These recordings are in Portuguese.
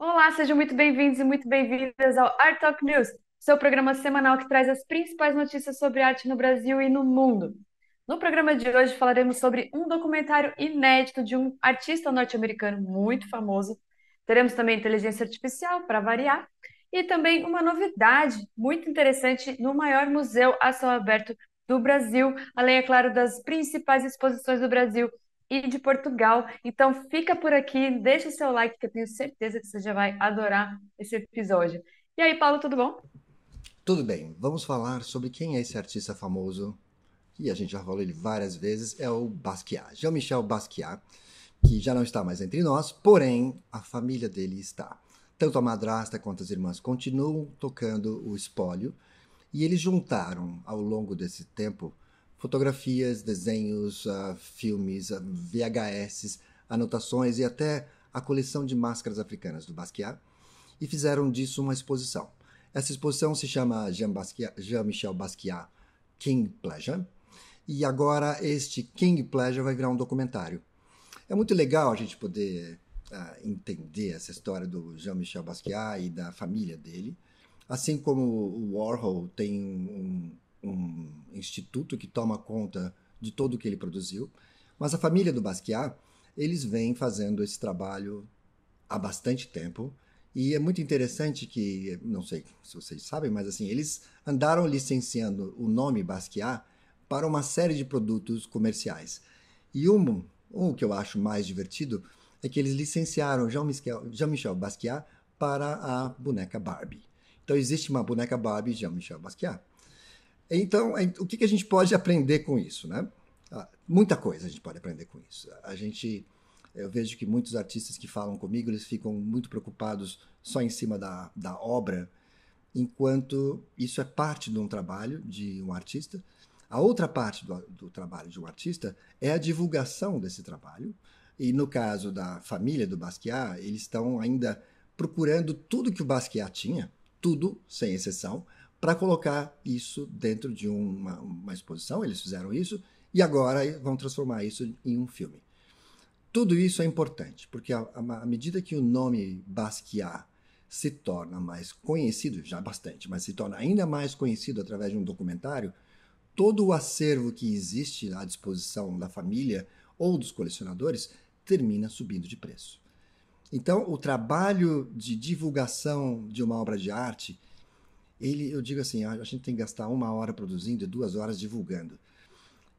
Olá, sejam muito bem-vindos e muito bem-vindas ao Art Talk News, seu programa semanal que traz as principais notícias sobre arte no Brasil e no mundo. No programa de hoje falaremos sobre um documentário inédito de um artista norte-americano muito famoso. Teremos também inteligência artificial para variar e também uma novidade muito interessante no maior museu a céu aberto do Brasil, além é claro das principais exposições do Brasil e de Portugal. Então fica por aqui, deixa o seu like que eu tenho certeza que você já vai adorar esse episódio. E aí, Paulo, tudo bom? Tudo bem. Vamos falar sobre quem é esse artista famoso e a gente já falou ele várias vezes, é o Basquiat, Jean-Michel Basquiat, que já não está mais entre nós, porém a família dele está. Tanto a madrasta quanto as irmãs continuam tocando o espólio, e eles juntaram ao longo desse tempo fotografias, desenhos, uh, filmes, uh, ah, VHS, anotações e até a coleção de máscaras africanas do Basquiat e fizeram disso uma exposição. Essa exposição se chama Jean, Basquiat, Jean michel Basquiat King Pleasure e agora este King Pleasure vai virar um documentário. É muito legal a gente poder uh, entender essa história do Jean-Michel Basquiat e da família dele, assim como o Warhol tem um um instituto que toma conta de todo o que ele produziu. Mas a família do Basquiat, eles vêm fazendo esse trabalho há bastante tempo. E é muito interessante que, não sei se vocês sabem, mas assim, eles andaram licenciando o nome Basquiat para uma série de produtos comerciais. E um, um que eu acho mais divertido é que eles licenciaram Jean-Michel Jean Basquiat para a boneca Barbie. Então existe uma boneca Barbie Jean-Michel Basquiat. Então, é, o que, a gente pode aprender com isso? Né? Ah, muita coisa a gente pode aprender com isso. A gente, eu vejo que muitos artistas que falam comigo, eles ficam muito preocupados só em cima da, da obra, enquanto isso é parte de um trabalho de um artista. A outra parte do, do trabalho de um artista é a divulgação desse trabalho. E no caso da família do Basquiat, eles estão ainda procurando tudo que o Basquiat tinha, tudo, sem exceção, para colocar isso dentro de uma, uma exposição. Eles fizeram isso e agora vão transformar isso em um filme. Tudo isso é importante, porque à medida que o nome Basquiat se torna mais conhecido, já bastante, mas se torna ainda mais conhecido através de um documentário, todo o acervo que existe à disposição da família ou dos colecionadores termina subindo de preço. Então, o trabalho de divulgação de uma obra de arte ele, eu digo assim, a gente tem que gastar uma hora produzindo e duas horas divulgando.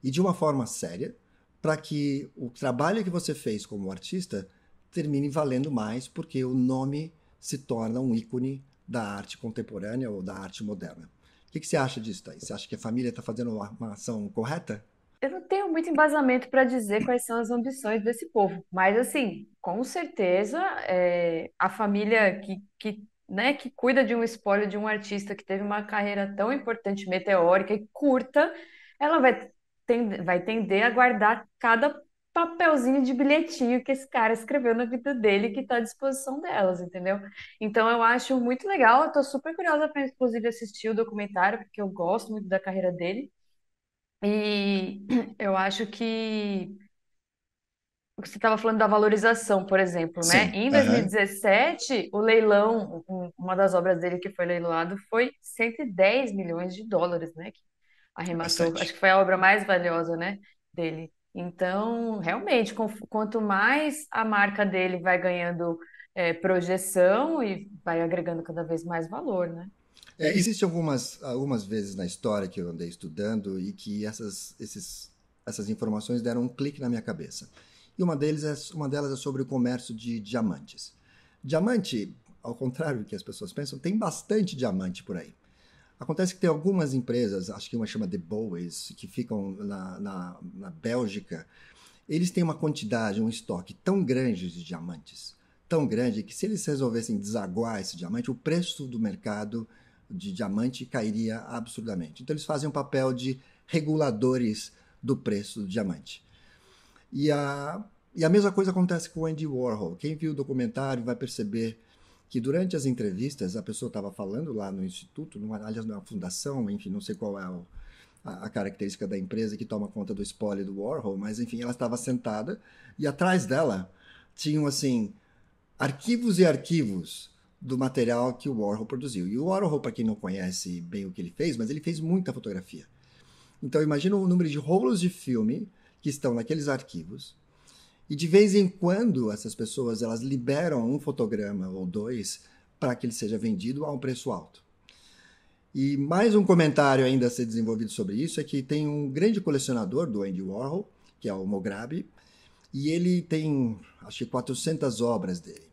E de uma forma séria, para que o trabalho que você fez como artista termine valendo mais, porque o nome se torna um ícone da arte contemporânea ou da arte moderna. O que, que você acha disso, Thaís? Você acha que a família está fazendo uma, uma ação correta? Eu não tenho muito embasamento para dizer quais são as ambições desse povo, mas assim, com certeza é, a família que, que né, que cuida de um espólio de um artista que teve uma carreira tão importante, meteórica e curta, ela vai, tender, vai tender a guardar cada papelzinho de bilhetinho que esse cara escreveu na vida dele que está à disposição delas, entendeu? Então eu acho muito legal, eu estou super curiosa para inclusive assistir o documentário, porque eu gosto muito da carreira dele. E eu acho que você estava falando da valorização, por exemplo, né? Sim, né? Em 2017, o leilão, uma das obras dele que foi leiloado foi 110 milhões de dólares, né? Que arrematou, Bastante. acho que foi a obra mais valiosa, né, dele. Então, realmente, com, quanto mais a marca dele vai ganhando é, projeção e vai agregando cada vez mais valor, né? É, Existem algumas, algumas vezes na história que eu andei estudando e que essas, esses, essas informações deram um clique na minha cabeça e uma, deles é, uma delas é sobre o comércio de diamantes. Diamante, ao contrário do que as pessoas pensam, tem bastante diamante por aí. Acontece que tem algumas empresas, acho que uma chama The Bowies, que ficam na, na, na Bélgica, eles têm uma quantidade, um estoque tão grande de diamantes, tão grande, que se eles resolvessem desaguar esse diamante, o preço do mercado de diamante cairia absurdamente. Então eles fazem um papel de reguladores do preço do diamante. E a, e a mesma coisa acontece com o Andy Warhol. Quem viu o documentário vai perceber que durante as entrevistas a pessoa estava falando lá no instituto, numa, aliás, na fundação, enfim, não sei qual é o, a, a, característica da empresa que toma conta do spoiler do Warhol, mas enfim, ela estava sentada e atrás dela tinham assim arquivos e arquivos do material que o Warhol produziu. E o Warhol, para quem não conhece bem o que ele fez, mas ele fez muita fotografia. Então imagina o número de rolos de filme que estão naqueles arquivos. E de vez em quando essas pessoas elas liberam um fotograma ou dois para que ele seja vendido a um preço alto. E mais um comentário ainda a ser desenvolvido sobre isso é que tem um grande colecionador do Andy Warhol, que é o Mograbi, e ele tem acho que 400 obras dele.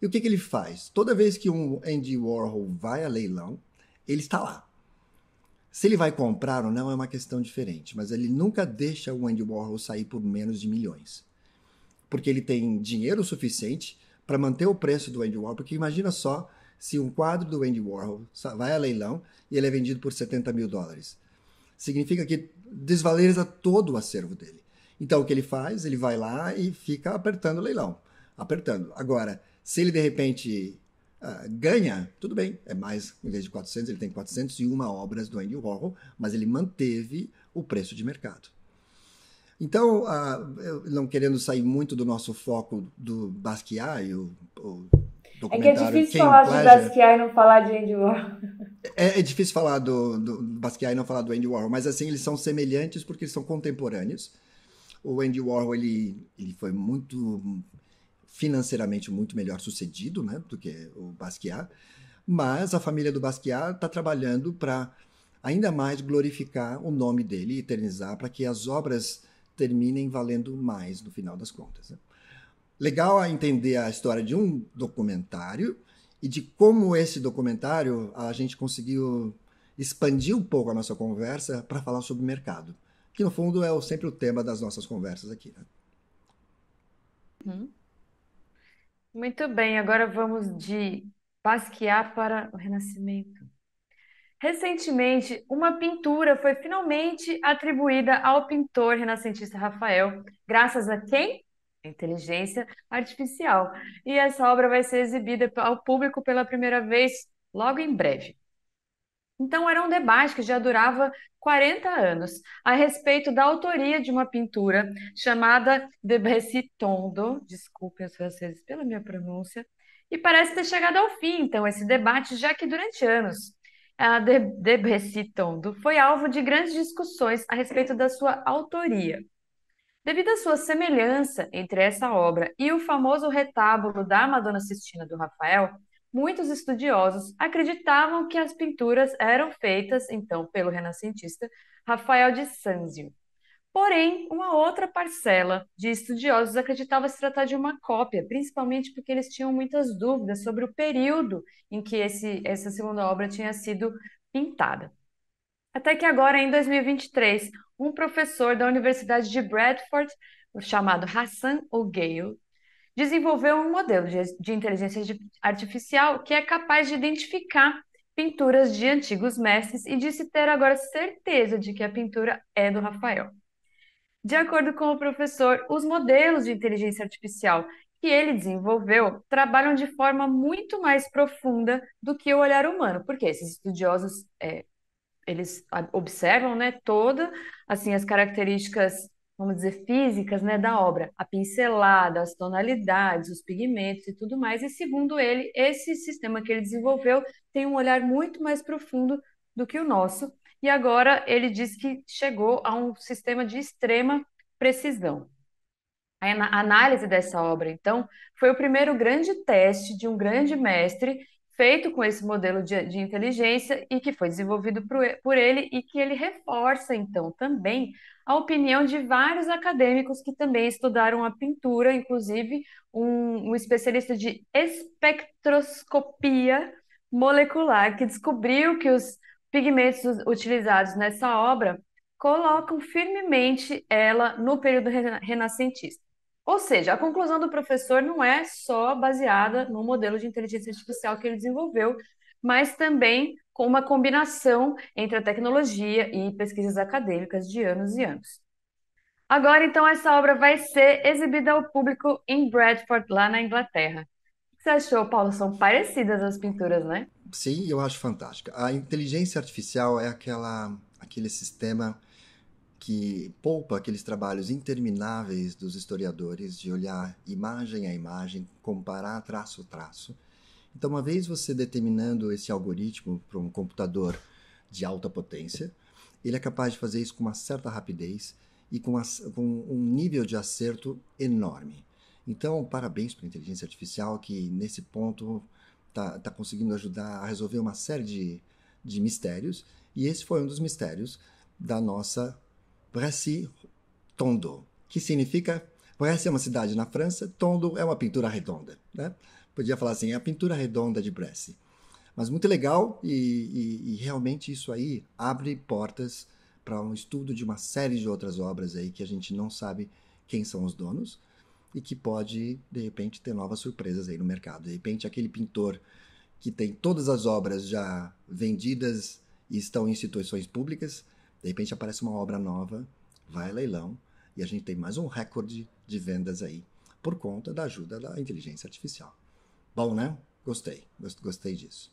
E o que, que ele faz? Toda vez que um Andy Warhol vai a leilão, ele está lá. Se ele vai comprar ou não é uma questão diferente, mas ele nunca deixa o Andy Warhol sair por menos de milhões. Porque ele tem dinheiro suficiente para manter o preço do Andy Warhol, porque imagina só se um quadro do Andy Warhol vai a leilão e ele é vendido por 70 mil dólares. Significa que desvaloriza todo o acervo dele. Então o que ele faz? Ele vai lá e fica apertando o leilão. Apertando. Agora, se ele de repente uh, ganha, tudo bem, é mais, em vez de 400, ele tem 401 obras do Andy Warhol, mas ele manteve o preço de mercado. Então, uh, não querendo sair muito do nosso foco do Basquiat e o, o é que é difícil falar de Basquiat e não falar de Andy Warhol. É, é difícil falar do, do, Basquiat e não falar do Andy Warhol, mas assim, eles são semelhantes porque eles são contemporâneos. O Andy Warhol, ele, ele foi muito financeiramente muito melhor sucedido né, do que o Basquiat, mas a família do Basquiat está trabalhando para ainda mais glorificar o nome dele, e eternizar, para que as obras terminem valendo mais no final das contas. Né? Legal entender a história de um documentário e de como esse documentário a gente conseguiu expandir um pouco a nossa conversa para falar sobre o mercado, que no fundo é sempre o tema das nossas conversas aqui. Né? Hum. Muito bem, agora vamos de Basquiat para o Renascimento. Recentemente, uma pintura foi finalmente atribuída ao pintor renascentista Rafael, graças a quem? Inteligência artificial. E essa obra vai ser exibida ao público pela primeira vez logo em breve. Então, era um debate que já durava 40 anos, a respeito da autoria de uma pintura chamada Debussy Tondo, desculpem os franceses pela minha pronúncia, e parece ter chegado ao fim, então, esse debate, já que durante anos a Debussy Tondo foi alvo de grandes discussões a respeito da sua autoria. Devido à sua semelhança entre essa obra e o famoso retábulo da Madonna Sistina do Rafael, muitos estudiosos acreditavam que as pinturas eram feitas, então, pelo renascentista Rafael de Sanzio. Porém, uma outra parcela de estudiosos acreditava se tratar de uma cópia, principalmente porque eles tinham muitas dúvidas sobre o período em que esse, essa segunda obra tinha sido pintada. Até que agora, em 2023, um professor da Universidade de Bradford, chamado Hassan Ogale, desenvolveu um modelo de inteligência artificial que é capaz de identificar pinturas de antigos mestres e de se ter agora certeza de que a pintura é do Rafael. De acordo com o professor, os modelos de inteligência artificial que ele desenvolveu trabalham de forma muito mais profunda do que o olhar humano, porque esses estudiosos é, eles observam, né, toda assim as características vamos dizer, físicas né, da obra, a pincelada, as tonalidades, os pigmentos e tudo mais. E segundo ele, esse sistema que ele desenvolveu tem um olhar muito mais profundo do que o nosso. E agora ele diz que chegou a um sistema de extrema precisão. A análise dessa obra, então, foi o primeiro grande teste de um grande mestre feito com esse modelo de, de inteligência e que foi desenvolvido por, por ele e que ele reforça, então, também a opinião de vários acadêmicos que também estudaram a pintura, inclusive um, um especialista de espectroscopia molecular, que descobriu que os pigmentos utilizados nessa obra colocam firmemente ela no período renascentista. Ou seja, a conclusão do professor não é só baseada no modelo de inteligência artificial que ele desenvolveu, mas também com uma combinação entre a tecnologia e pesquisas acadêmicas de anos e anos. Agora, então, essa obra vai ser exibida ao público em Bradford, lá na Inglaterra. O que você achou, Paulo? São parecidas as pinturas, né? Sim, eu acho fantástica. A inteligência artificial é aquela, aquele sistema que poupa aqueles trabalhos intermináveis dos historiadores de olhar imagem a imagem, comparar traço a traço então, uma vez você determinando esse algoritmo para um computador de alta potência, ele é capaz de fazer isso com uma certa rapidez e com, uma, com um nível de acerto enorme. Então, parabéns para a inteligência artificial que, nesse ponto, está tá conseguindo ajudar a resolver uma série de, de mistérios. E esse foi um dos mistérios da nossa Brassi Tondo, que significa Brassi é uma cidade na França, Tondo é uma pintura redonda. Né? podia falar assim, é a pintura redonda de Bresse. Mas muito legal e, e, e realmente isso aí abre portas para um estudo de uma série de outras obras aí que a gente não sabe quem são os donos e que pode, de repente, ter novas surpresas aí no mercado. De repente, aquele pintor que tem todas as obras já vendidas e estão em instituições públicas, de repente aparece uma obra nova, vai a leilão e a gente tem mais um recorde de vendas aí por conta da ajuda da inteligência artificial. Bom, né? Gostei, gostei disso.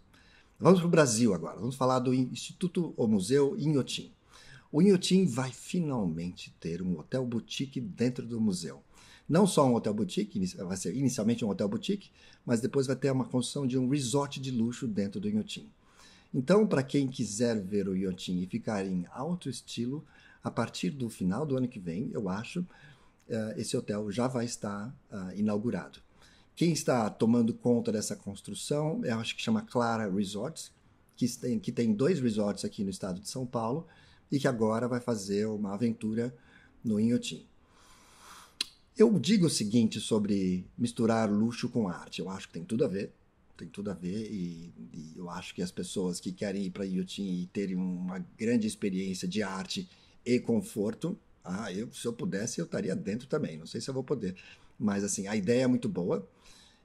Vamos para o Brasil agora. Vamos falar do Instituto ou Museu Inhotim. O Inhotim vai finalmente ter um hotel boutique dentro do museu. Não só um hotel boutique, vai ser inicialmente um hotel boutique, mas depois vai ter uma construção de um resort de luxo dentro do Inhotim. Então, para quem quiser ver o Inhotim e ficar em alto estilo, a partir do final do ano que vem, eu acho, eh, esse hotel já vai estar ah, inaugurado. Quem está tomando conta dessa construção, eu acho que chama Clara Resorts, que tem, que tem dois resorts aqui no estado de São Paulo e que agora vai fazer uma aventura no Inhotim. Eu digo o seguinte sobre misturar luxo com arte. Eu acho que tem tudo a ver. Tem tudo a ver e, e eu acho que as pessoas que querem ir para Inhotim e terem uma grande experiência de arte e conforto, ah, eu, se eu pudesse, eu estaria dentro também. Não sei se eu vou poder, mas, assim, a ideia é muito boa.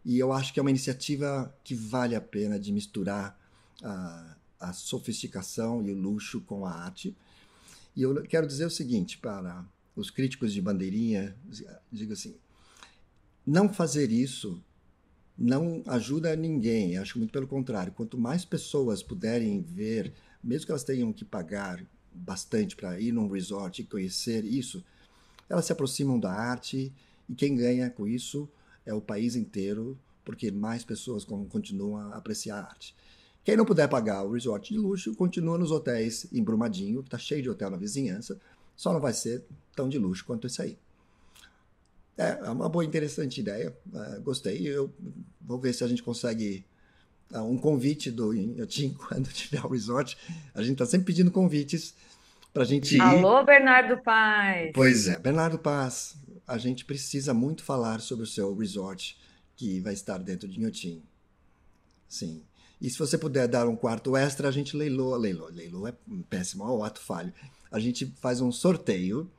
E eu acho que é uma iniciativa que vale a pena de misturar a, a sofisticação e o luxo com a arte. E eu quero dizer o seguinte para os críticos de bandeirinha, digo assim, não fazer isso não ajuda ninguém, acho muito pelo contrário. Quanto mais pessoas puderem ver, mesmo que elas tenham que pagar bastante para ir num resort e conhecer isso, elas se aproximam da arte, e quem ganha com isso é o país inteiro, porque mais pessoas continuam a apreciar a arte. Quem não puder pagar o resort de luxo, continua nos hotéis em Brumadinho, que está cheio de hotel na vizinhança, só não vai ser tão de luxo quanto esse aí. É, é uma boa, interessante ideia, uh, gostei. Eu vou ver se a gente consegue uh, um convite do Inhotim quando tiver o resort. A gente está sempre pedindo convites para a gente ir. Alô, Bernardo Paz! Pois é, Bernardo Paz, a gente precisa muito falar sobre o seu resort que vai estar dentro de Inhotim. Sim. E se você puder dar um quarto extra, a gente leiloa. Leiloa, leiloa é péssimo, ó, é ato falho. A gente faz um sorteio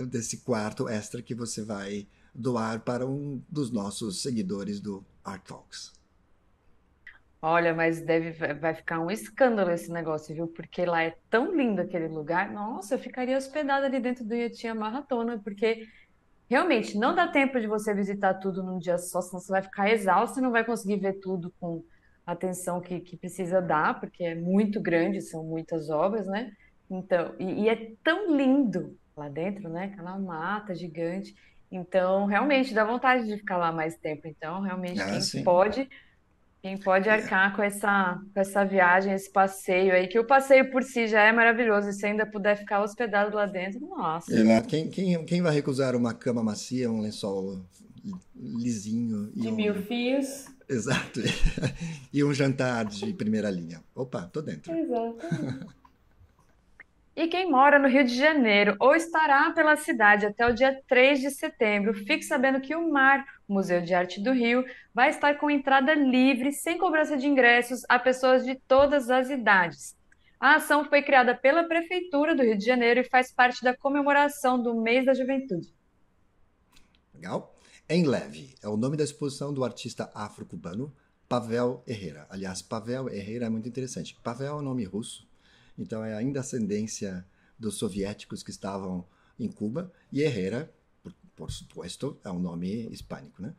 uh, desse quarto extra que você vai doar para um dos nossos seguidores do Art Talks. Olha, mas deve vai ficar um escândalo esse negócio, viu? Porque lá é tão lindo aquele lugar. Nossa, eu ficaria hospedada ali dentro do Ietinha Maratona, porque realmente não dá tempo de você visitar tudo num dia só, senão você vai ficar exausto e não vai conseguir ver tudo com a atenção que, que precisa dar, porque é muito grande, são muitas obras, né? Então, e, e é tão lindo lá dentro, né? Aquela mata gigante. Então, realmente dá vontade de ficar lá mais tempo. Então, realmente, ah, quem sim. pode quem pode é. arcar com essa, com essa viagem, esse passeio aí, que o passeio por si já é maravilhoso, e se ainda puder ficar hospedado lá dentro, nossa. É, quem, quem, quem vai recusar uma cama macia, um lençol lisinho? de um... mil fios. Exato. e um jantar de primeira linha. Opa, tô dentro. Exato. E quem mora no Rio de Janeiro ou estará pela cidade até o dia 3 de setembro, fique sabendo que o MAR, Museu de Arte do Rio, vai estar com entrada livre, sem cobrança de ingressos, a pessoas de todas as idades. A ação foi criada pela Prefeitura do Rio de Janeiro e faz parte da comemoração do Mês da Juventude. Legal. Em Leve é o nome da exposição do artista afro-cubano Pavel Herrera. Aliás, Pavel Herrera é muito interessante. Pavel é um nome russo então é ainda ascendência dos soviéticos que estavam em Cuba e Herrera, por, por suposto, é um nome hispânico, né?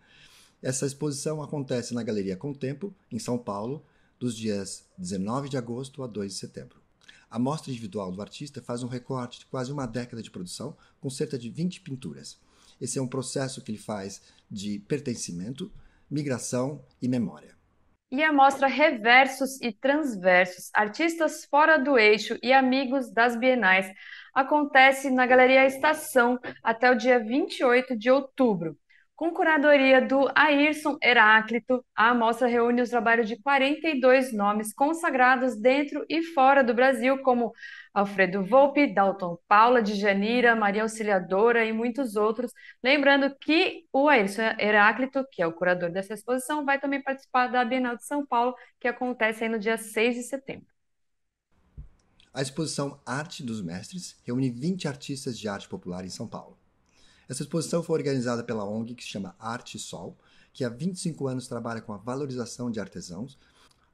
Essa exposição acontece na Galeria Contempo, em São Paulo, dos dias 19 de agosto a 2 de setembro. A mostra individual do artista faz um recorte de quase uma década de produção, com cerca de 20 pinturas. Esse é um processo que ele faz de pertencimento, migração e memória e a mostra Reversos e Transversos, Artistas Fora do Eixo e Amigos das Bienais, acontece na Galeria Estação até o dia 28 de outubro. Com curadoria do Ayrson Heráclito, a amostra reúne os trabalhos de 42 nomes consagrados dentro e fora do Brasil, como Alfredo Volpe, Dalton Paula, de Djanira, Maria Auxiliadora e muitos outros. Lembrando que o Ayrson Heráclito, que é o curador dessa exposição, vai também participar da Bienal de São Paulo, que acontece no dia 6 de setembro. A exposição Arte dos Mestres reúne 20 artistas de arte popular em São Paulo. Essa exposição foi organizada pela ONG que se chama Arte Sol, que há 25 anos trabalha com a valorização de artesãos.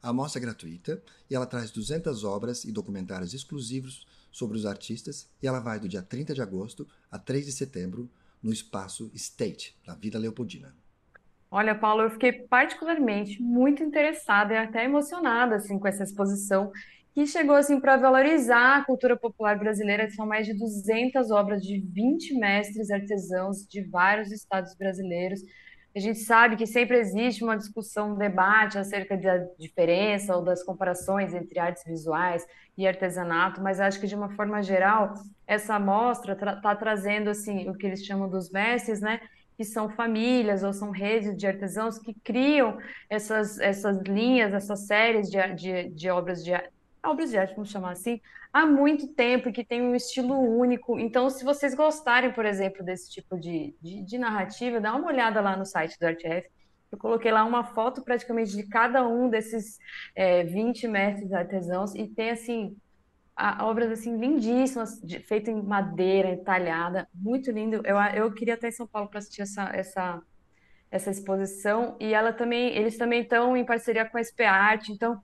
A amostra é gratuita e ela traz 200 obras e documentários exclusivos sobre os artistas e ela vai do dia 30 de agosto a 3 de setembro no espaço State, na Vila Leopoldina. Olha, Paulo, eu fiquei particularmente muito interessada e até emocionada assim, com essa exposição que chegou assim para valorizar a cultura popular brasileira. São mais de 200 obras de 20 mestres artesãos de vários estados brasileiros. A gente sabe que sempre existe uma discussão, um debate acerca da diferença ou das comparações entre artes visuais e artesanato, mas acho que de uma forma geral essa amostra está tra tá trazendo assim o que eles chamam dos mestres, né? que são famílias ou são redes de artesãos que criam essas, essas linhas, essas séries de, de, de obras de, de arte, vamos chamar assim, há muito tempo e que tem um estilo único. Então, se vocês gostarem, por exemplo, desse tipo de, de, de narrativa, dá uma olhada lá no site do ArtF. Eu coloquei lá uma foto praticamente de cada um desses é, 20 mestres artesãos e tem, assim, obras assim lindíssimas, feitas em madeira, entalhada, muito lindo. Eu, eu queria até em São Paulo para assistir essa, essa, essa exposição. E ela também, eles também estão em parceria com a SP Arte, então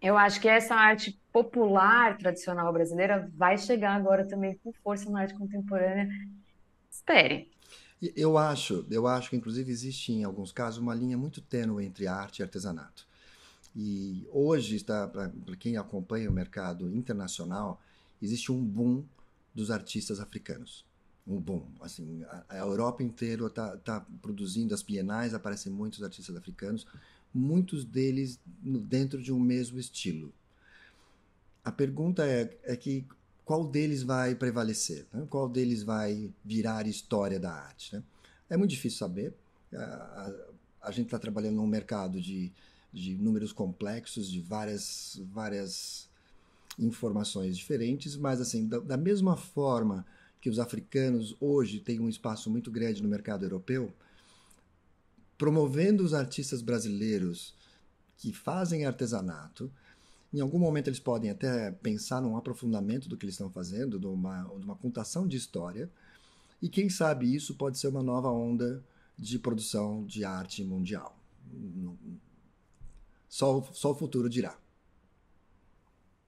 eu acho que essa arte popular tradicional brasileira vai chegar agora também com força na arte contemporânea. Espere. Eu acho, eu acho que inclusive existe em alguns casos uma linha muito tênue entre arte e artesanato. E hoje está para quem acompanha o mercado internacional, existe um boom dos artistas africanos. Um boom, assim, a, a Europa inteira está tá produzindo, as bienais aparecem muitos artistas africanos muitos deles dentro de um mesmo estilo. A pergunta é, é que qual deles vai prevalecer, né? qual deles vai virar história da arte. Né? É muito difícil saber. A, a, a gente está trabalhando num mercado de, de números complexos, de várias, várias informações diferentes, mas assim, da, da mesma forma que os africanos hoje têm um espaço muito grande no mercado europeu, promovendo os artistas brasileiros que fazem artesanato. Em algum momento eles podem até pensar num aprofundamento do que eles estão fazendo, de uma, contação de história. E quem sabe isso pode ser uma nova onda de produção de arte mundial. Só, só o futuro dirá.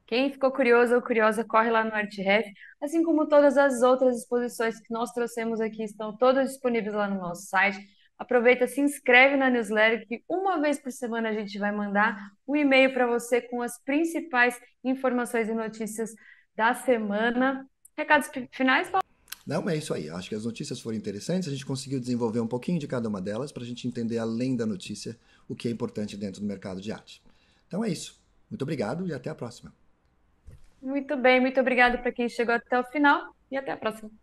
Quem ficou curioso ou curiosa, corre lá no ArtRef, assim como todas as outras exposições que nós trouxemos aqui estão todas disponíveis lá no nosso site Aproveita, se inscreve na newsletter que uma vez por semana a gente vai mandar um e-mail para você com as principais informações e notícias da semana. Recados finais, Paulo? Não, é isso aí. Acho que as notícias foram interessantes. A gente conseguiu desenvolver um pouquinho de cada uma delas para a gente entender, além da notícia, o que é importante dentro do mercado de arte. Então é isso. Muito obrigado e até a próxima. Muito bem, muito obrigado para quem chegou até o final e até a próxima.